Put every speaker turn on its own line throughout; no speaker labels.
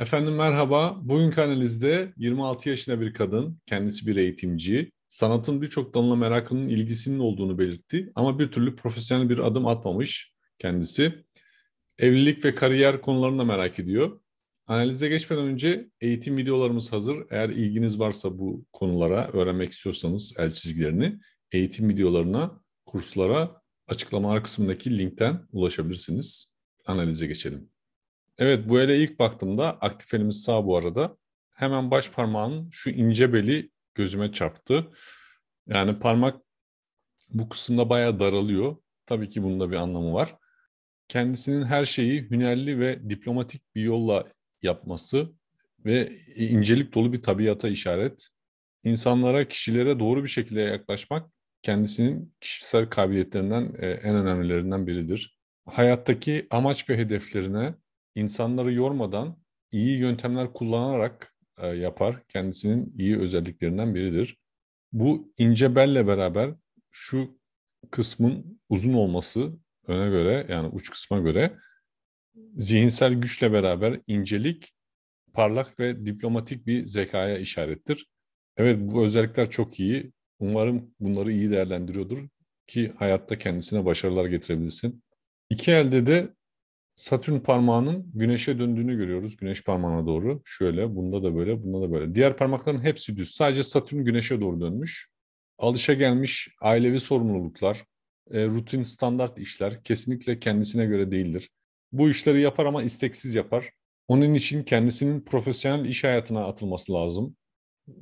Efendim merhaba. Bugünkü analizde 26 yaşında bir kadın, kendisi bir eğitimci, sanatın birçok dalına merakının ilgisinin olduğunu belirtti ama bir türlü profesyonel bir adım atmamış kendisi. Evlilik ve kariyer konularını da merak ediyor. Analize geçmeden önce eğitim videolarımız hazır. Eğer ilginiz varsa bu konulara öğrenmek istiyorsanız el çizgilerini eğitim videolarına, kurslara açıklamalar kısmındaki linkten ulaşabilirsiniz. Analize geçelim. Evet bu ele ilk baktığımda aktif elimiz sağ bu arada. Hemen baş parmağının şu ince beli gözüme çarptı. Yani parmak bu kısımda bayağı daralıyor. Tabii ki bunda bir anlamı var. Kendisinin her şeyi hünerli ve diplomatik bir yolla yapması ve incelik dolu bir tabiata işaret. İnsanlara, kişilere doğru bir şekilde yaklaşmak kendisinin kişisel kabiliyetlerinden e, en önemlilerinden biridir. Hayattaki amaç ve hedeflerine insanları yormadan iyi yöntemler kullanarak e, yapar. Kendisinin iyi özelliklerinden biridir. Bu ince belle beraber şu kısmın uzun olması öne göre yani uç kısma göre zihinsel güçle beraber incelik, parlak ve diplomatik bir zekaya işarettir. Evet bu özellikler çok iyi. Umarım bunları iyi değerlendiriyordur ki hayatta kendisine başarılar getirebilsin. İki elde de Satürn parmağının güneşe döndüğünü görüyoruz. Güneş parmağına doğru. Şöyle, bunda da böyle, bunda da böyle. Diğer parmakların hepsi düz. Sadece Satürn güneşe doğru dönmüş. Alışa gelmiş ailevi sorumluluklar, e, rutin standart işler kesinlikle kendisine göre değildir. Bu işleri yapar ama isteksiz yapar. Onun için kendisinin profesyonel iş hayatına atılması lazım.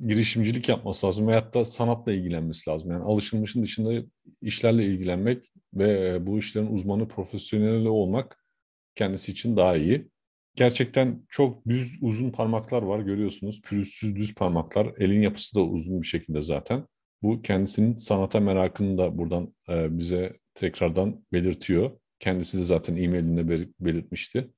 Girişimcilik yapması lazım veyahut da sanatla ilgilenmesi lazım. Yani alışılmışın dışında işlerle ilgilenmek ve e, bu işlerin uzmanı profesyoneli olmak kendisi için daha iyi. Gerçekten çok düz uzun parmaklar var görüyorsunuz. Pürüzsüz düz parmaklar. Elin yapısı da uzun bir şekilde zaten. Bu kendisinin sanata merakını da buradan e, bize tekrardan belirtiyor. Kendisi de zaten e-mailinde belirtmişti.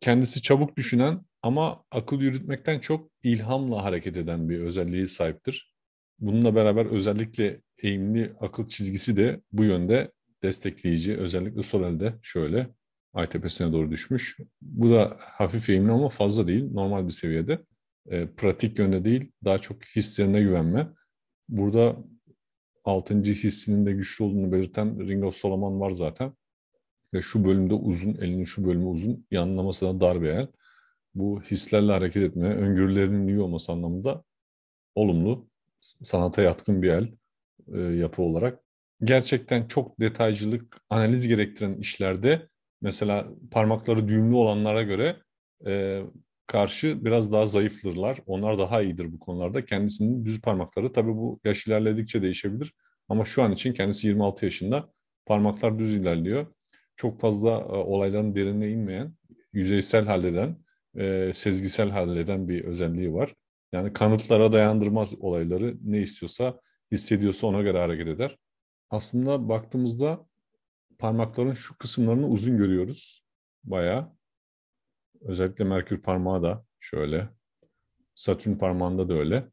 Kendisi çabuk düşünen ama akıl yürütmekten çok ilhamla hareket eden bir özelliği sahiptir. Bununla beraber özellikle eğimli akıl çizgisi de bu yönde destekleyici. Özellikle Sorel'de şöyle ay tepesine doğru düşmüş. Bu da hafif eğimli ama fazla değil. Normal bir seviyede. E, pratik yönde değil. Daha çok hislerine güvenme. Burada 6. hissinin de güçlü olduğunu belirten Ring of Solomon var zaten. Ve şu bölümde uzun, elinin şu bölümü uzun, yanlamasına dar bir el. Bu hislerle hareket etme, öngörülerinin iyi olması anlamında olumlu, sanata yatkın bir el e, yapı olarak. Gerçekten çok detaycılık, analiz gerektiren işlerde mesela parmakları düğümlü olanlara göre e, karşı biraz daha zayıflırlar. Onlar daha iyidir bu konularda. Kendisinin düz parmakları tabii bu yaş ilerledikçe değişebilir. Ama şu an için kendisi 26 yaşında. Parmaklar düz ilerliyor. Çok fazla e, olayların derinine inmeyen, yüzeysel halleden, e, sezgisel halleden bir özelliği var. Yani kanıtlara dayandırmaz olayları. Ne istiyorsa, hissediyorsa ona göre hareket eder. Aslında baktığımızda parmakların şu kısımlarını uzun görüyoruz. Baya. Özellikle Merkür parmağı da şöyle. Satürn parmağında da öyle.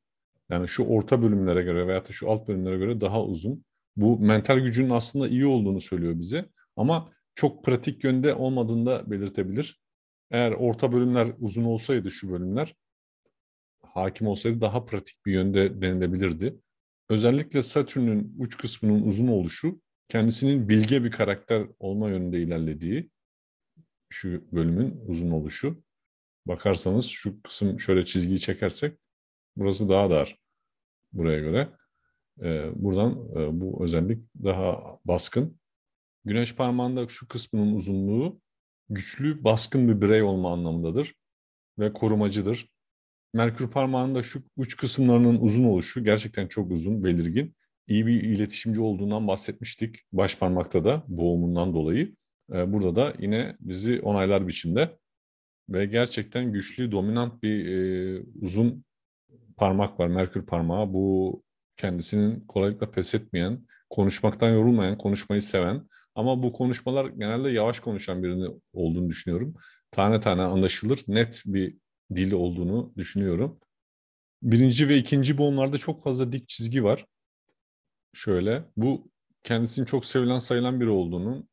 Yani şu orta bölümlere göre veya da şu alt bölümlere göre daha uzun. Bu mental gücünün aslında iyi olduğunu söylüyor bize. Ama çok pratik yönde olmadığını da belirtebilir. Eğer orta bölümler uzun olsaydı şu bölümler hakim olsaydı daha pratik bir yönde denilebilirdi. Özellikle Satürn'ün uç kısmının uzun oluşu kendisinin bilge bir karakter olma yönünde ilerlediği şu bölümün uzun oluşu. Bakarsanız şu kısım şöyle çizgiyi çekersek burası daha dar buraya göre. Ee, buradan e, bu özellik daha baskın. Güneş parmağında şu kısmının uzunluğu güçlü, baskın bir birey olma anlamındadır ve korumacıdır. Merkür parmağında şu uç kısımlarının uzun oluşu gerçekten çok uzun, belirgin iyi bir iletişimci olduğundan bahsetmiştik başparmakta da boğumundan dolayı. Ee, burada da yine bizi onaylar biçimde ve gerçekten güçlü, dominant bir e, uzun parmak var, Merkür parmağı. Bu kendisinin kolaylıkla pes etmeyen, konuşmaktan yorulmayan, konuşmayı seven ama bu konuşmalar genelde yavaş konuşan birini olduğunu düşünüyorum. Tane tane anlaşılır, net bir dili olduğunu düşünüyorum. Birinci ve ikinci boğumlarda çok fazla dik çizgi var şöyle. Bu kendisinin çok sevilen sayılan biri olduğunun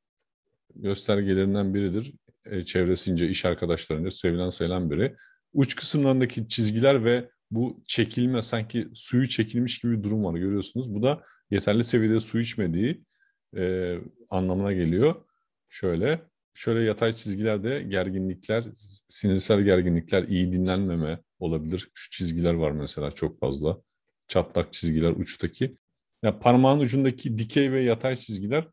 göstergelerinden biridir. E, çevresince, iş arkadaşlarınca sevilen sayılan biri. Uç kısımlarındaki çizgiler ve bu çekilme sanki suyu çekilmiş gibi bir durum var görüyorsunuz. Bu da yeterli seviyede su içmediği e, anlamına geliyor. Şöyle şöyle yatay çizgilerde gerginlikler, sinirsel gerginlikler, iyi dinlenmeme olabilir. Şu çizgiler var mesela çok fazla. Çatlak çizgiler uçtaki. Yani parmağın ucundaki dikey ve yatay çizgiler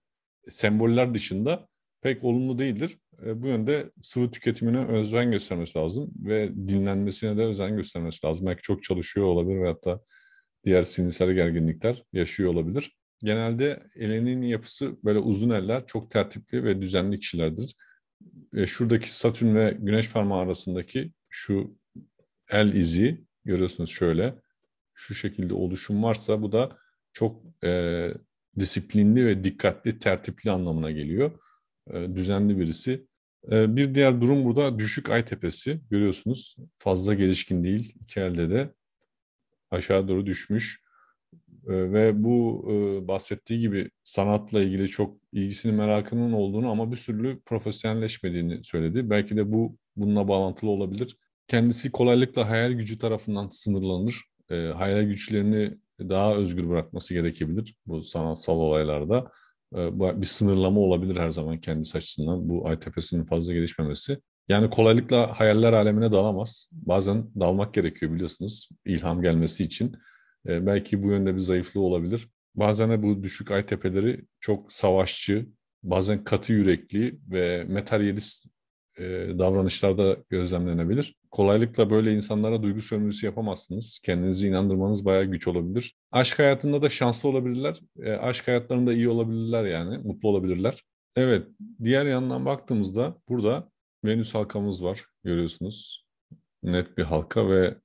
e, semboller dışında pek olumlu değildir. E, bu yönde sıvı tüketimine özen göstermesi lazım ve dinlenmesine de özen göstermesi lazım. Belki çok çalışıyor olabilir ve da diğer sinirsel gerginlikler yaşıyor olabilir. Genelde elinin yapısı böyle uzun eller, çok tertipli ve düzenli kişilerdir. E, şuradaki satürn ve güneş parmağı arasındaki şu el izi görüyorsunuz şöyle şu şekilde oluşum varsa bu da çok e, disiplinli ve dikkatli, tertipli anlamına geliyor. E, düzenli birisi. E, bir diğer durum burada düşük ay tepesi. Görüyorsunuz fazla gelişkin değil. İki elde de aşağı doğru düşmüş. E, ve bu e, bahsettiği gibi sanatla ilgili çok ilgisini merakının olduğunu ama bir türlü profesyonelleşmediğini söyledi. Belki de bu bununla bağlantılı olabilir. Kendisi kolaylıkla hayal gücü tarafından sınırlanır. E, hayal güçlerini daha özgür bırakması gerekebilir bu sanatsal olaylarda. Ee, bir sınırlama olabilir her zaman kendisi açısından bu ay tepesinin fazla gelişmemesi. Yani kolaylıkla hayaller alemine dalamaz. Bazen dalmak gerekiyor biliyorsunuz ilham gelmesi için. Ee, belki bu yönde bir zayıflığı olabilir. Bazen de bu düşük ay tepeleri çok savaşçı, bazen katı yürekli ve materyalist e, davranışlarda gözlemlenebilir. Kolaylıkla böyle insanlara duygu sömürüsü yapamazsınız. Kendinizi inandırmanız bayağı güç olabilir. Aşk hayatında da şanslı olabilirler. E, aşk hayatlarında iyi olabilirler yani. Mutlu olabilirler. Evet, diğer yandan baktığımızda burada Venüs halkamız var görüyorsunuz. Net bir halka ve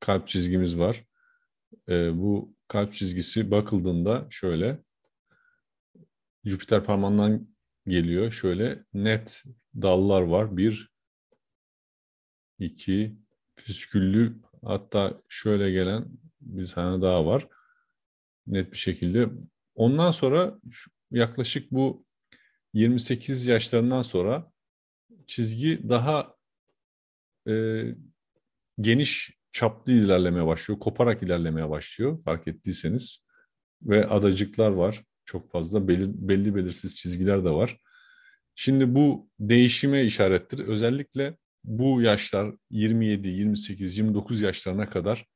kalp çizgimiz var. E, bu kalp çizgisi bakıldığında şöyle Jüpiter parmağından geliyor. Şöyle net dallar var. Bir, iki, püsküllü hatta şöyle gelen bir tane daha var. Net bir şekilde. Ondan sonra yaklaşık bu 28 yaşlarından sonra çizgi daha e, geniş çaplı ilerlemeye başlıyor. Koparak ilerlemeye başlıyor fark ettiyseniz. Ve adacıklar var çok fazla. Belli, belli belirsiz çizgiler de var. Şimdi bu değişime işarettir. Özellikle bu yaşlar 27, 28, 29 yaşlarına kadar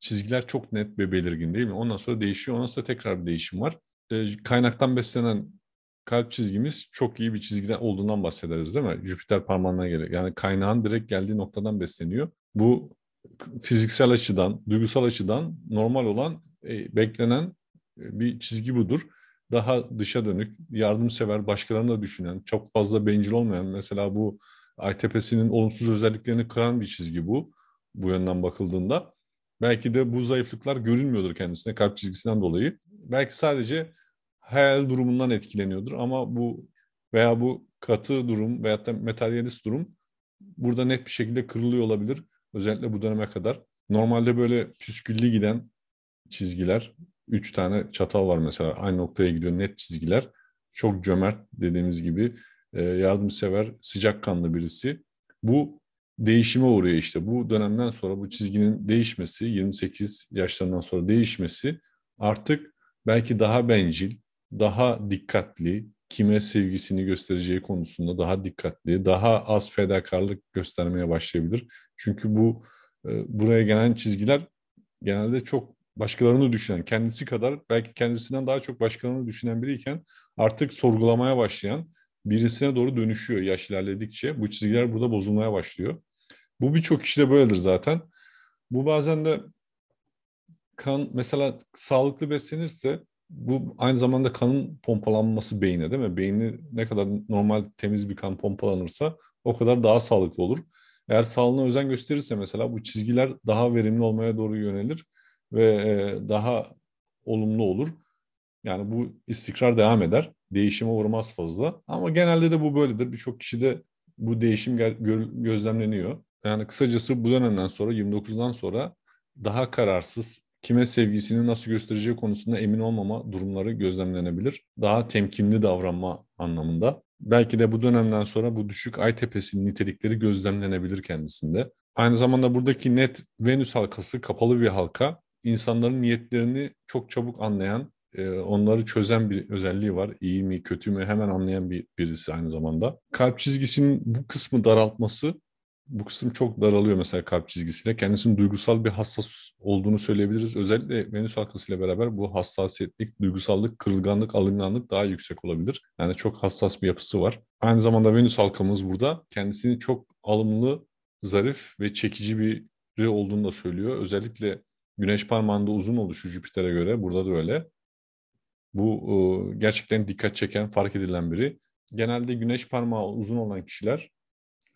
çizgiler çok net ve belirgin değil mi? Ondan sonra değişiyor. Ondan sonra tekrar bir değişim var. E, kaynaktan beslenen kalp çizgimiz çok iyi bir çizgiden olduğundan bahsederiz değil mi? Jüpiter parmağına gelir, Yani kaynağın direkt geldiği noktadan besleniyor. Bu fiziksel açıdan, duygusal açıdan normal olan, e, beklenen e, bir çizgi budur daha dışa dönük, yardımsever, başkalarını da düşünen, çok fazla bencil olmayan mesela bu ITP'sinin olumsuz özelliklerini kıran bir çizgi bu. Bu yönden bakıldığında. Belki de bu zayıflıklar görünmüyordur kendisine kalp çizgisinden dolayı. Belki sadece hayal durumundan etkileniyordur ama bu veya bu katı durum veya da materyalist durum burada net bir şekilde kırılıyor olabilir. Özellikle bu döneme kadar. Normalde böyle püsküllü giden çizgiler üç tane çatal var mesela aynı noktaya gidiyor net çizgiler. Çok cömert dediğimiz gibi e, yardımsever, sıcakkanlı birisi. Bu değişime uğruyor işte. Bu dönemden sonra bu çizginin değişmesi, 28 yaşlarından sonra değişmesi artık belki daha bencil, daha dikkatli, kime sevgisini göstereceği konusunda daha dikkatli, daha az fedakarlık göstermeye başlayabilir. Çünkü bu e, buraya gelen çizgiler genelde çok başkalarını düşünen, kendisi kadar belki kendisinden daha çok başkalarını düşünen biriyken artık sorgulamaya başlayan birisine doğru dönüşüyor yaş ilerledikçe. Bu çizgiler burada bozulmaya başlıyor. Bu birçok kişide böyledir zaten. Bu bazen de kan mesela sağlıklı beslenirse bu aynı zamanda kanın pompalanması beyine değil mi? Beyni ne kadar normal temiz bir kan pompalanırsa o kadar daha sağlıklı olur. Eğer sağlığına özen gösterirse mesela bu çizgiler daha verimli olmaya doğru yönelir ve e, daha olumlu olur. Yani bu istikrar devam eder. Değişime uğramaz fazla. Ama genelde de bu böyledir. Birçok kişide bu değişim gözlemleniyor. Yani kısacası bu dönemden sonra 29'dan sonra daha kararsız, kime sevgisini nasıl göstereceği konusunda emin olmama durumları gözlemlenebilir. Daha temkinli davranma anlamında. Belki de bu dönemden sonra bu düşük ay tepesinin nitelikleri gözlemlenebilir kendisinde. Aynı zamanda buradaki net Venüs halkası kapalı bir halka insanların niyetlerini çok çabuk anlayan, e, onları çözen bir özelliği var. İyi mi, kötü mü hemen anlayan bir birisi aynı zamanda. Kalp çizgisinin bu kısmı daraltması bu kısım çok daralıyor mesela kalp çizgisine. Kendisinin duygusal bir hassas olduğunu söyleyebiliriz. Özellikle Venüs halkasıyla beraber bu hassasiyetlik, duygusallık, kırılganlık, alınganlık daha yüksek olabilir. Yani çok hassas bir yapısı var. Aynı zamanda Venüs halkamız burada kendisini çok alımlı, zarif ve çekici biri olduğunu da söylüyor. Özellikle güneş parmağında uzun oluşu Jüpiter'e göre burada da öyle. Bu e, gerçekten dikkat çeken, fark edilen biri. Genelde güneş parmağı uzun olan kişiler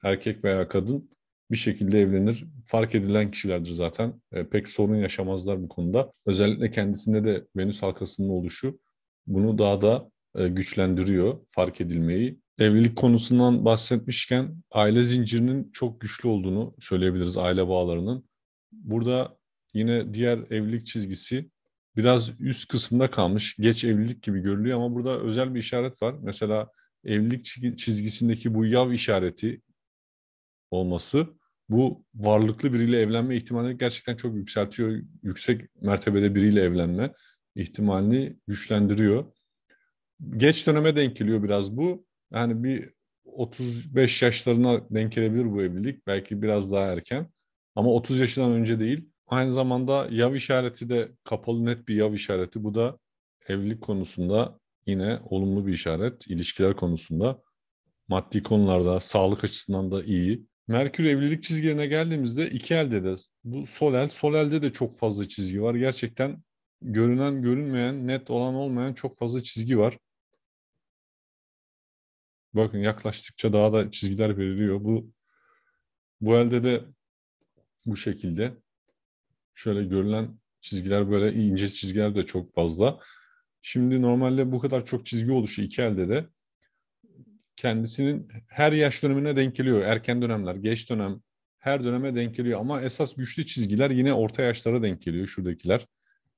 erkek veya kadın bir şekilde evlenir. Fark edilen kişilerdir zaten. E, pek sorun yaşamazlar bu konuda. Özellikle kendisinde de Venüs halkasının oluşu bunu daha da e, güçlendiriyor fark edilmeyi. Evlilik konusundan bahsetmişken aile zincirinin çok güçlü olduğunu söyleyebiliriz aile bağlarının. Burada yine diğer evlilik çizgisi biraz üst kısımda kalmış. Geç evlilik gibi görülüyor ama burada özel bir işaret var. Mesela evlilik çizgisindeki bu yav işareti olması bu varlıklı biriyle evlenme ihtimalini gerçekten çok yükseltiyor. Yüksek mertebede biriyle evlenme ihtimalini güçlendiriyor. Geç döneme denk geliyor biraz bu. Yani bir 35 yaşlarına denk gelebilir bu evlilik. Belki biraz daha erken. Ama 30 yaşından önce değil aynı zamanda yav işareti de kapalı net bir yav işareti. Bu da evlilik konusunda yine olumlu bir işaret. İlişkiler konusunda maddi konularda sağlık açısından da iyi. Merkür evlilik çizgilerine geldiğimizde iki elde de bu sol el. Sol elde de çok fazla çizgi var. Gerçekten görünen görünmeyen net olan olmayan çok fazla çizgi var. Bakın yaklaştıkça daha da çizgiler veriliyor. Bu bu elde de bu şekilde şöyle görülen çizgiler böyle ince çizgiler de çok fazla. Şimdi normalde bu kadar çok çizgi oluşu iki elde de kendisinin her yaş dönemine denk geliyor. Erken dönemler, geç dönem, her döneme denk geliyor. Ama esas güçlü çizgiler yine orta yaşlara denk geliyor şuradakiler.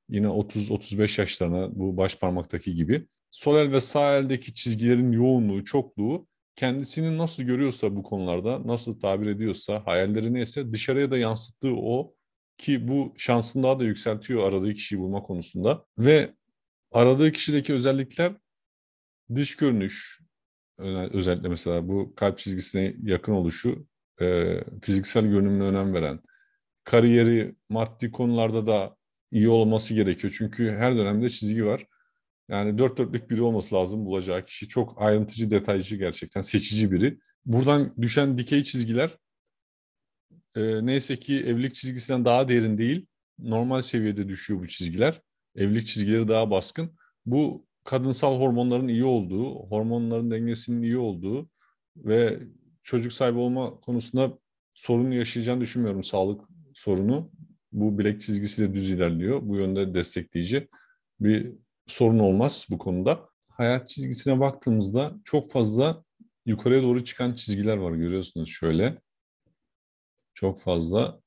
Yine 30-35 yaşlarına bu baş parmaktaki gibi. Sol el ve sağ eldeki çizgilerin yoğunluğu, çokluğu kendisini nasıl görüyorsa bu konularda, nasıl tabir ediyorsa, hayalleri neyse dışarıya da yansıttığı o ki bu şansını daha da yükseltiyor aradığı kişiyi bulma konusunda ve aradığı kişideki özellikler dış görünüş e, özellikle mesela bu kalp çizgisine yakın oluşu e, fiziksel görünümüne önem veren kariyeri maddi konularda da iyi olması gerekiyor çünkü her dönemde çizgi var yani dört dörtlük biri olması lazım bulacağı kişi çok ayrıntıcı detaycı gerçekten seçici biri buradan düşen dikey çizgiler e, neyse ki evlilik çizgisinden daha derin değil. Normal seviyede düşüyor bu çizgiler. Evlilik çizgileri daha baskın. Bu kadınsal hormonların iyi olduğu, hormonların dengesinin iyi olduğu ve çocuk sahibi olma konusunda sorun yaşayacağını düşünmüyorum sağlık sorunu. Bu bilek çizgisi de düz ilerliyor. Bu yönde destekleyici bir sorun olmaz bu konuda. Hayat çizgisine baktığımızda çok fazla yukarıya doğru çıkan çizgiler var görüyorsunuz şöyle. Çok fazla.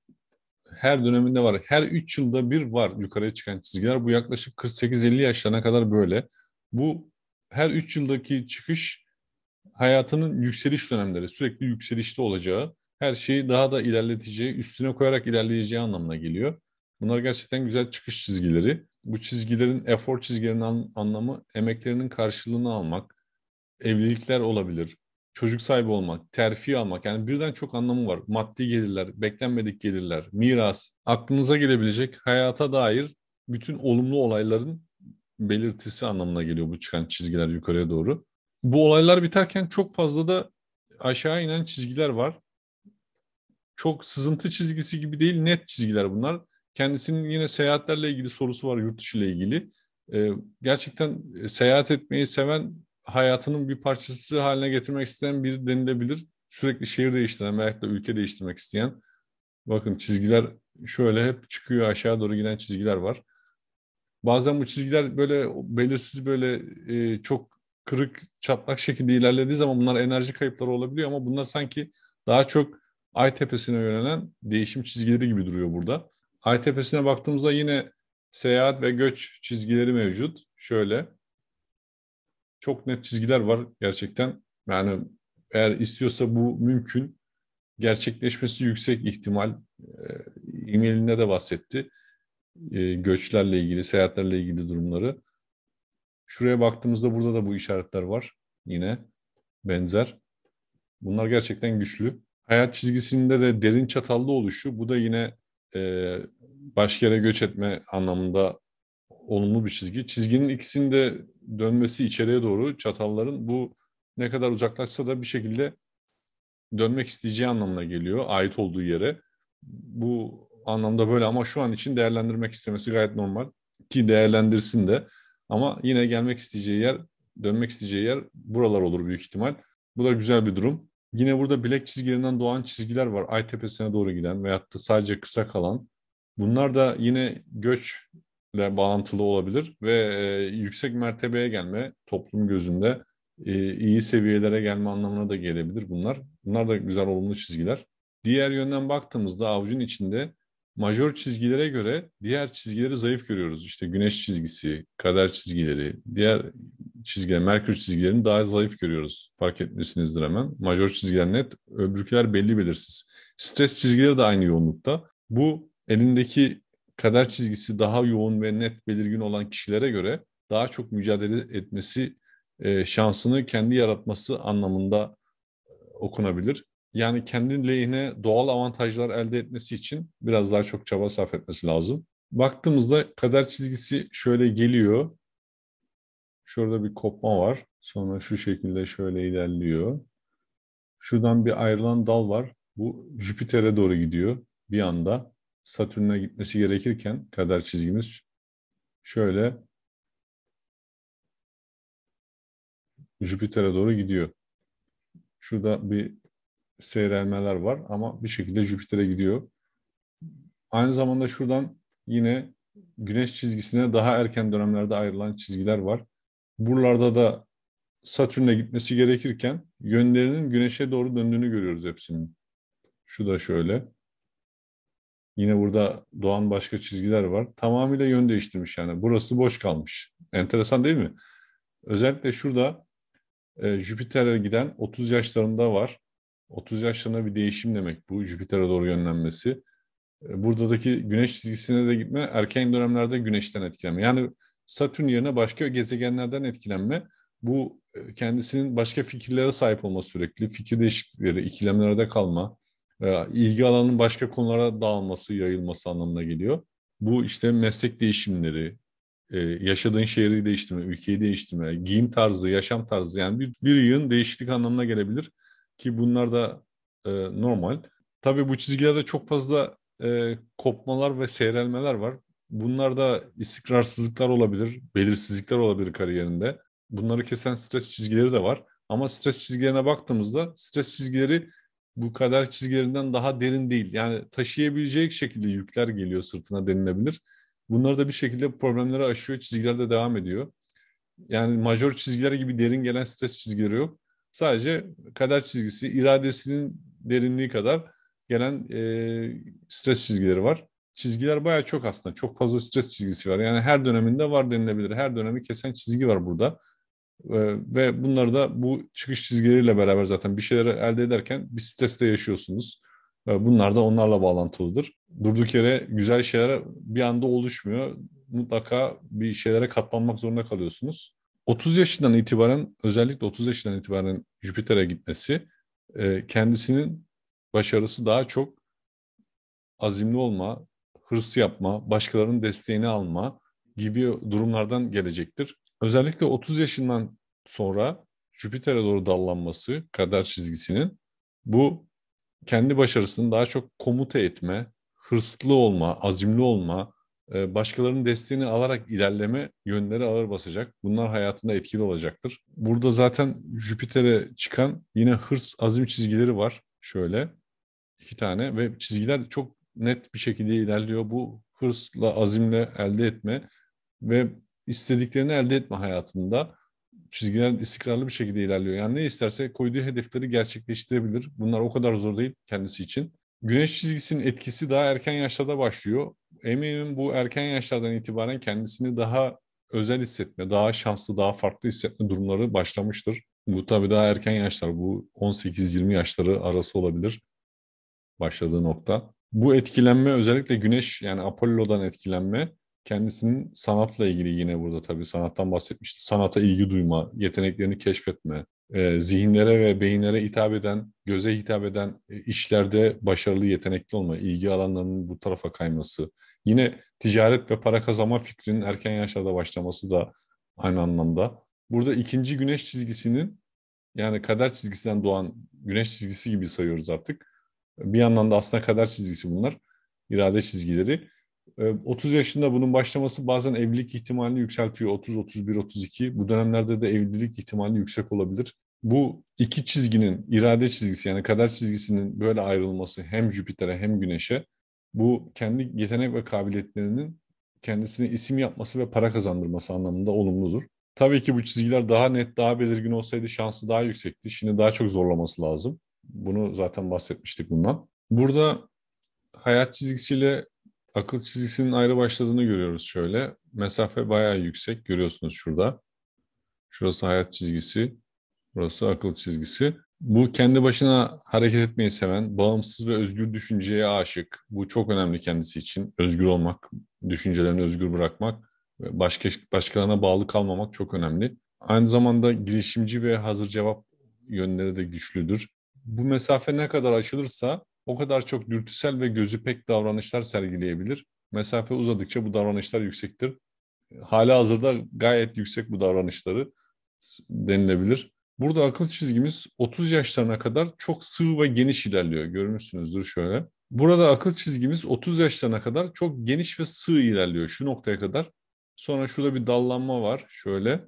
Her döneminde var. Her 3 yılda bir var yukarıya çıkan çizgiler. Bu yaklaşık 48-50 yaşlarına kadar böyle. Bu her 3 yıldaki çıkış hayatının yükseliş dönemleri. Sürekli yükselişte olacağı, her şeyi daha da ilerleteceği, üstüne koyarak ilerleyeceği anlamına geliyor. Bunlar gerçekten güzel çıkış çizgileri. Bu çizgilerin, efor çizgilerinin anlamı emeklerinin karşılığını almak, evlilikler olabilir, çocuk sahibi olmak, terfi almak yani birden çok anlamı var. Maddi gelirler, beklenmedik gelirler, miras, aklınıza gelebilecek hayata dair bütün olumlu olayların belirtisi anlamına geliyor bu çıkan çizgiler yukarıya doğru. Bu olaylar biterken çok fazla da aşağı inen çizgiler var. Çok sızıntı çizgisi gibi değil, net çizgiler bunlar. Kendisinin yine seyahatlerle ilgili sorusu var, yurt dışı ile ilgili. Ee, gerçekten seyahat etmeyi seven hayatının bir parçası haline getirmek isteyen biri denilebilir. Sürekli şehir değiştiren veyahut da ülke değiştirmek isteyen. Bakın çizgiler şöyle hep çıkıyor aşağı doğru giden çizgiler var. Bazen bu çizgiler böyle belirsiz böyle e, çok kırık çatlak şekilde ilerlediği zaman bunlar enerji kayıpları olabiliyor ama bunlar sanki daha çok ay tepesine yönelen değişim çizgileri gibi duruyor burada. Ay tepesine baktığımızda yine seyahat ve göç çizgileri mevcut. Şöyle çok net çizgiler var gerçekten. Yani eğer istiyorsa bu mümkün. Gerçekleşmesi yüksek ihtimal. E, e-mailinde de bahsetti. E, göçlerle ilgili, seyahatlerle ilgili durumları. Şuraya baktığımızda burada da bu işaretler var. Yine benzer. Bunlar gerçekten güçlü. Hayat çizgisinde de derin çatallı oluşu. Bu da yine e, başka yere göç etme anlamında olumlu bir çizgi. Çizginin ikisini de dönmesi içeriye doğru çatalların bu ne kadar uzaklaşsa da bir şekilde dönmek isteyeceği anlamına geliyor ait olduğu yere. Bu anlamda böyle ama şu an için değerlendirmek istemesi gayet normal ki değerlendirsin de ama yine gelmek isteyeceği yer, dönmek isteyeceği yer buralar olur büyük ihtimal. Bu da güzel bir durum. Yine burada bilek çizgilerinden doğan çizgiler var. Ay tepesine doğru giden veyahut da sadece kısa kalan. Bunlar da yine göç ile bağlantılı olabilir ve e, yüksek mertebeye gelme toplum gözünde e, iyi seviyelere gelme anlamına da gelebilir bunlar. Bunlar da güzel olumlu çizgiler. Diğer yönden baktığımızda avucun içinde majör çizgilere göre diğer çizgileri zayıf görüyoruz. İşte güneş çizgisi, kader çizgileri, diğer çizgiler, merkür çizgilerini daha zayıf görüyoruz. Fark etmişsinizdir hemen. Majör çizgiler net, öbürküler belli belirsiz. Stres çizgileri de aynı yoğunlukta. Bu elindeki kader çizgisi daha yoğun ve net belirgin olan kişilere göre daha çok mücadele etmesi e, şansını kendi yaratması anlamında e, okunabilir. Yani kendi lehine doğal avantajlar elde etmesi için biraz daha çok çaba sarf etmesi lazım. Baktığımızda kader çizgisi şöyle geliyor. Şurada bir kopma var. Sonra şu şekilde şöyle ilerliyor. Şuradan bir ayrılan dal var. Bu Jüpiter'e doğru gidiyor bir anda. Satürn'e gitmesi gerekirken kader çizgimiz şöyle Jüpiter'e doğru gidiyor. Şurada bir seyrelmeler var ama bir şekilde Jüpiter'e gidiyor. Aynı zamanda şuradan yine Güneş çizgisine daha erken dönemlerde ayrılan çizgiler var. Buralarda da Satürn'e gitmesi gerekirken yönlerinin Güneş'e doğru döndüğünü görüyoruz hepsinin. Şu da şöyle. Yine burada doğan başka çizgiler var. Tamamıyla yön değiştirmiş yani. Burası boş kalmış. Enteresan değil mi? Özellikle şurada e, Jüpiter'e giden 30 yaşlarında var. 30 yaşlarına bir değişim demek bu Jüpiter'e doğru yönlenmesi. E, buradaki güneş çizgisine de gitme erken dönemlerde güneşten etkilenme. Yani Satürn yerine başka gezegenlerden etkilenme. Bu e, kendisinin başka fikirlere sahip olma sürekli, fikir değişiklikleri, ikilemlerde kalma, ee, ilgi alanının başka konulara dağılması, yayılması anlamına geliyor. Bu işte meslek değişimleri, e, yaşadığın şehri değiştirme, ülkeyi değiştirme, giyim tarzı, yaşam tarzı yani bir, bir yığın değişiklik anlamına gelebilir ki bunlar da e, normal. Tabii bu çizgilerde çok fazla e, kopmalar ve seyrelmeler var. Bunlar da istikrarsızlıklar olabilir, belirsizlikler olabilir kariyerinde. Bunları kesen stres çizgileri de var. Ama stres çizgilerine baktığımızda stres çizgileri bu kader çizgilerinden daha derin değil. Yani taşıyabilecek şekilde yükler geliyor sırtına denilebilir. Bunlar da bir şekilde problemleri aşıyor. Çizgiler de devam ediyor. Yani major çizgiler gibi derin gelen stres çizgileri yok. Sadece kader çizgisi, iradesinin derinliği kadar gelen e, stres çizgileri var. Çizgiler baya çok aslında. Çok fazla stres çizgisi var. Yani her döneminde var denilebilir. Her dönemi kesen çizgi var burada. Ee, ve bunlar da bu çıkış çizgileriyle beraber zaten bir şeyleri elde ederken bir streste yaşıyorsunuz. Ee, bunlar da onlarla bağlantılıdır. Durduk yere güzel şeyler bir anda oluşmuyor. Mutlaka bir şeylere katlanmak zorunda kalıyorsunuz. 30 yaşından itibaren özellikle 30 yaşından itibaren Jüpiter'e gitmesi e, kendisinin başarısı daha çok azimli olma, hırs yapma, başkalarının desteğini alma gibi durumlardan gelecektir. Özellikle 30 yaşından sonra Jüpiter'e doğru dallanması kader çizgisinin bu kendi başarısını daha çok komuta etme, hırslı olma, azimli olma, e, başkalarının desteğini alarak ilerleme yönleri ağır basacak. Bunlar hayatında etkili olacaktır. Burada zaten Jüpiter'e çıkan yine hırs, azim çizgileri var. Şöyle iki tane ve çizgiler çok net bir şekilde ilerliyor. Bu hırsla, azimle elde etme ve istediklerini elde etme hayatında. Çizgiler istikrarlı bir şekilde ilerliyor. Yani ne isterse koyduğu hedefleri gerçekleştirebilir. Bunlar o kadar zor değil kendisi için. Güneş çizgisinin etkisi daha erken yaşlarda başlıyor. Eminim bu erken yaşlardan itibaren kendisini daha özel hissetme, daha şanslı, daha farklı hissetme durumları başlamıştır. Bu tabii daha erken yaşlar. Bu 18-20 yaşları arası olabilir başladığı nokta. Bu etkilenme özellikle güneş yani Apollo'dan etkilenme kendisinin sanatla ilgili yine burada tabii sanattan bahsetmişti. Sanata ilgi duyma, yeteneklerini keşfetme, e, zihinlere ve beyinlere hitap eden, göze hitap eden e, işlerde başarılı, yetenekli olma, ilgi alanlarının bu tarafa kayması. Yine ticaret ve para kazanma fikrinin erken yaşlarda başlaması da aynı anlamda. Burada ikinci güneş çizgisinin yani kader çizgisinden doğan güneş çizgisi gibi sayıyoruz artık. Bir yandan da aslında kader çizgisi bunlar, irade çizgileri. 30 ee, yaşında bunun başlaması bazen evlilik ihtimalini yükseltiyor. 30, 31, 32. Bu dönemlerde de evlilik ihtimali yüksek olabilir. Bu iki çizginin irade çizgisi yani kader çizgisinin böyle ayrılması hem Jüpiter'e hem Güneş'e bu kendi yetenek ve kabiliyetlerinin kendisine isim yapması ve para kazandırması anlamında olumludur. Tabii ki bu çizgiler daha net, daha belirgin olsaydı şansı daha yüksekti. Şimdi daha çok zorlaması lazım. Bunu zaten bahsetmiştik bundan. Burada hayat çizgisiyle akıl çizgisinin ayrı başladığını görüyoruz şöyle. Mesafe bayağı yüksek görüyorsunuz şurada. Şurası hayat çizgisi, burası akıl çizgisi. Bu kendi başına hareket etmeyi seven, bağımsız ve özgür düşünceye aşık. Bu çok önemli kendisi için. Özgür olmak, düşüncelerini özgür bırakmak, başka başkalarına bağlı kalmamak çok önemli. Aynı zamanda girişimci ve hazır cevap yönleri de güçlüdür. Bu mesafe ne kadar aşılırsa o kadar çok dürtüsel ve gözü pek davranışlar sergileyebilir. Mesafe uzadıkça bu davranışlar yüksektir. Hala hazırda gayet yüksek bu davranışları denilebilir. Burada akıl çizgimiz 30 yaşlarına kadar çok sığ ve geniş ilerliyor. Görmüşsünüzdür şöyle. Burada akıl çizgimiz 30 yaşlarına kadar çok geniş ve sığ ilerliyor şu noktaya kadar. Sonra şurada bir dallanma var şöyle.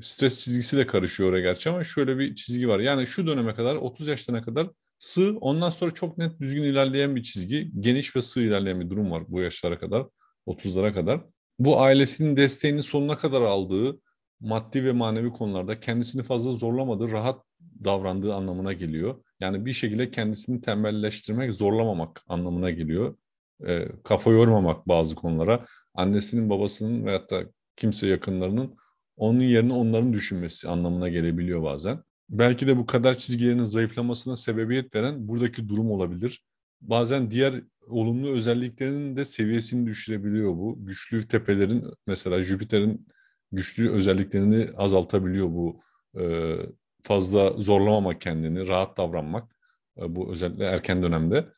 Stres çizgisi de karışıyor oraya gerçi ama şöyle bir çizgi var. Yani şu döneme kadar 30 yaşlarına kadar Sığ ondan sonra çok net düzgün ilerleyen bir çizgi. Geniş ve sığ ilerleyen bir durum var bu yaşlara kadar, 30'lara kadar. Bu ailesinin desteğini sonuna kadar aldığı maddi ve manevi konularda kendisini fazla zorlamadığı, rahat davrandığı anlamına geliyor. Yani bir şekilde kendisini tembelleştirmek, zorlamamak anlamına geliyor. E, kafa yormamak bazı konulara. Annesinin, babasının veyahut da kimse yakınlarının onun yerine onların düşünmesi anlamına gelebiliyor bazen belki de bu kadar çizgilerinin zayıflamasına sebebiyet veren buradaki durum olabilir. Bazen diğer olumlu özelliklerinin de seviyesini düşürebiliyor bu. Güçlü tepelerin mesela Jüpiter'in güçlü özelliklerini azaltabiliyor bu e, fazla zorlamamak kendini, rahat davranmak e, bu özellikle erken dönemde.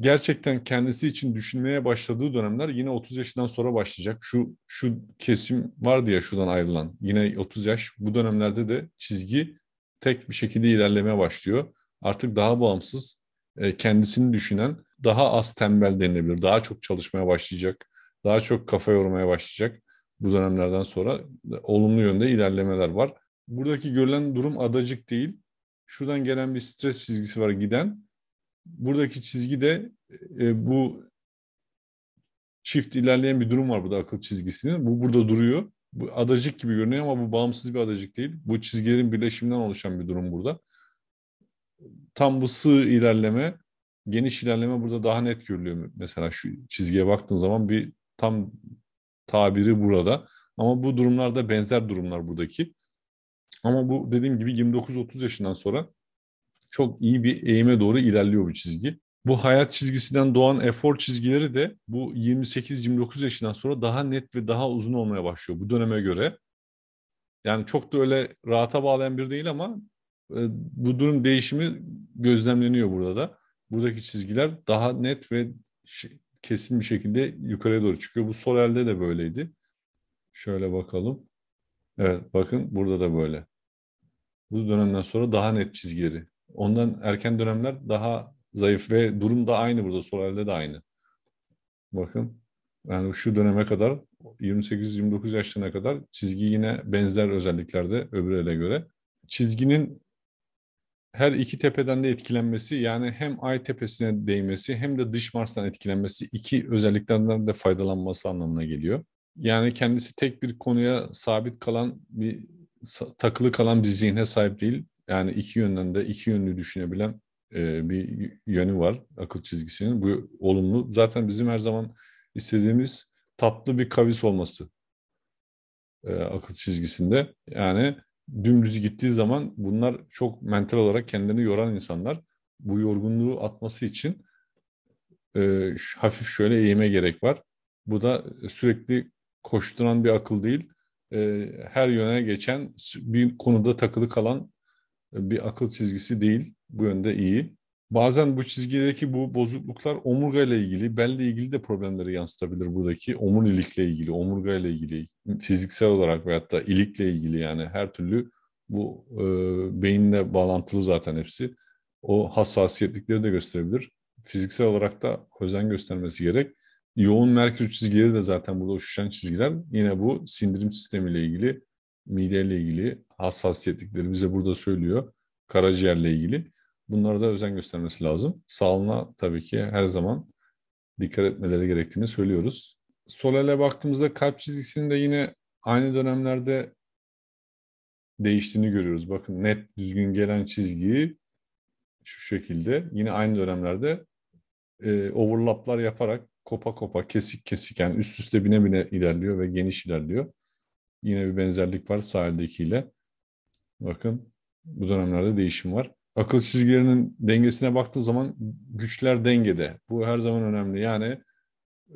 Gerçekten kendisi için düşünmeye başladığı dönemler yine 30 yaşından sonra başlayacak. Şu şu kesim vardı ya şuradan ayrılan. Yine 30 yaş bu dönemlerde de çizgi tek bir şekilde ilerlemeye başlıyor. Artık daha bağımsız, e, kendisini düşünen, daha az tembel denilebilir. Daha çok çalışmaya başlayacak, daha çok kafa yormaya başlayacak bu dönemlerden sonra olumlu yönde ilerlemeler var. Buradaki görülen durum adacık değil. Şuradan gelen bir stres çizgisi var giden. Buradaki çizgi de e, bu çift ilerleyen bir durum var burada akıl çizgisinin. Bu burada duruyor bu adacık gibi görünüyor ama bu bağımsız bir adacık değil. Bu çizgilerin birleşiminden oluşan bir durum burada. Tam bu sığ ilerleme, geniş ilerleme burada daha net görülüyor. Mesela şu çizgiye baktığın zaman bir tam tabiri burada. Ama bu durumlarda benzer durumlar buradaki. Ama bu dediğim gibi 29-30 yaşından sonra çok iyi bir eğime doğru ilerliyor bu çizgi bu hayat çizgisinden doğan efor çizgileri de bu 28-29 yaşından sonra daha net ve daha uzun olmaya başlıyor bu döneme göre. Yani çok da öyle rahata bağlayan bir değil ama e, bu durum değişimi gözlemleniyor burada da. Buradaki çizgiler daha net ve kesin bir şekilde yukarıya doğru çıkıyor. Bu sol elde de böyleydi. Şöyle bakalım. Evet bakın burada da böyle. Bu dönemden sonra daha net çizgileri. Ondan erken dönemler daha zayıf ve durum da aynı burada. Soler'de de aynı. Bakın yani şu döneme kadar 28-29 yaşlarına kadar çizgi yine benzer özelliklerde öbürüne göre. Çizginin her iki tepeden de etkilenmesi yani hem ay tepesine değmesi hem de dış Mars'tan etkilenmesi iki özelliklerden de faydalanması anlamına geliyor. Yani kendisi tek bir konuya sabit kalan bir takılı kalan bir zihne sahip değil. Yani iki yönden de iki yönlü düşünebilen e, bir yönü var akıl çizgisinin. Bu olumlu. Zaten bizim her zaman istediğimiz tatlı bir kavis olması e, akıl çizgisinde. Yani dümdüz gittiği zaman bunlar çok mental olarak kendilerini yoran insanlar. Bu yorgunluğu atması için e, hafif şöyle eğime gerek var. Bu da sürekli koşturan bir akıl değil, her yöne geçen bir konuda takılı kalan bir akıl çizgisi değil. Bu yönde iyi. Bazen bu çizgideki bu bozukluklar omurga ile ilgili, belle ilgili de problemleri yansıtabilir buradaki. Omurilikle ilgili, omurga ile ilgili, fiziksel olarak veyahut da ilikle ilgili yani her türlü bu e, beyinle bağlantılı zaten hepsi. O hassasiyetlikleri de gösterebilir. Fiziksel olarak da özen göstermesi gerek. Yoğun merkür çizgileri de zaten burada uçuşan çizgiler. Yine bu sindirim sistemiyle ilgili, mideyle ilgili hassasiyetlikleri bize burada söylüyor. Karaciğerle ilgili. Bunlara da özen göstermesi lazım. Sağlığına tabii ki her zaman dikkat etmeleri gerektiğini söylüyoruz. Solal'e baktığımızda kalp çizgisinde yine aynı dönemlerde değiştiğini görüyoruz. Bakın net düzgün gelen çizgiyi şu şekilde yine aynı dönemlerde e, overlaplar yaparak kopa kopa kesik kesik yani üst üste bine bine ilerliyor ve geniş ilerliyor. Yine bir benzerlik var sahildekiyle. Bakın bu dönemlerde değişim var akıl çizgilerinin dengesine baktığı zaman güçler dengede. Bu her zaman önemli. Yani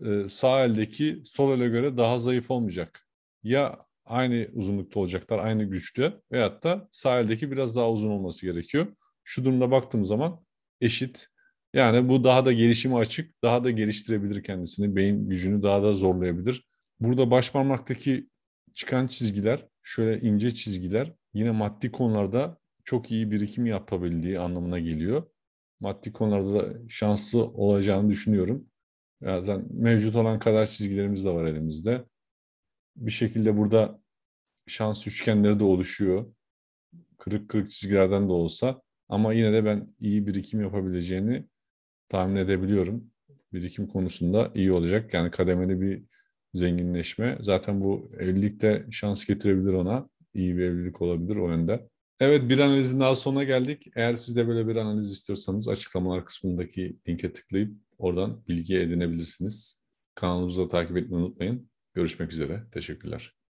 e, sağ eldeki sol ele göre daha zayıf olmayacak. Ya aynı uzunlukta olacaklar, aynı güçlü, veyahut da sağ eldeki biraz daha uzun olması gerekiyor. Şu durumda baktığım zaman eşit. Yani bu daha da gelişimi açık, daha da geliştirebilir kendisini, beyin gücünü daha da zorlayabilir. Burada baş parmaktaki çıkan çizgiler, şöyle ince çizgiler yine maddi konularda çok iyi birikim yapabildiği anlamına geliyor. Maddi konularda şanslı olacağını düşünüyorum. Zaten mevcut olan kadar çizgilerimiz de var elimizde. Bir şekilde burada şans üçgenleri de oluşuyor. Kırık kırık çizgilerden de olsa. Ama yine de ben iyi birikim yapabileceğini tahmin edebiliyorum. Birikim konusunda iyi olacak. Yani kademeli bir zenginleşme. Zaten bu evlilikte şans getirebilir ona. İyi bir evlilik olabilir o yönde. Evet bir analizin daha sonuna geldik. Eğer siz de böyle bir analiz istiyorsanız açıklamalar kısmındaki linke tıklayıp oradan bilgi edinebilirsiniz. Kanalımızı da takip etmeyi unutmayın. Görüşmek üzere. Teşekkürler.